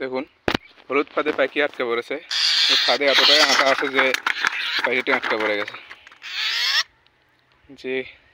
देखो हलूद फादे पाखी आटके पड़े फादे एतटाई आँखा आखिटी आटके पड़े गे जी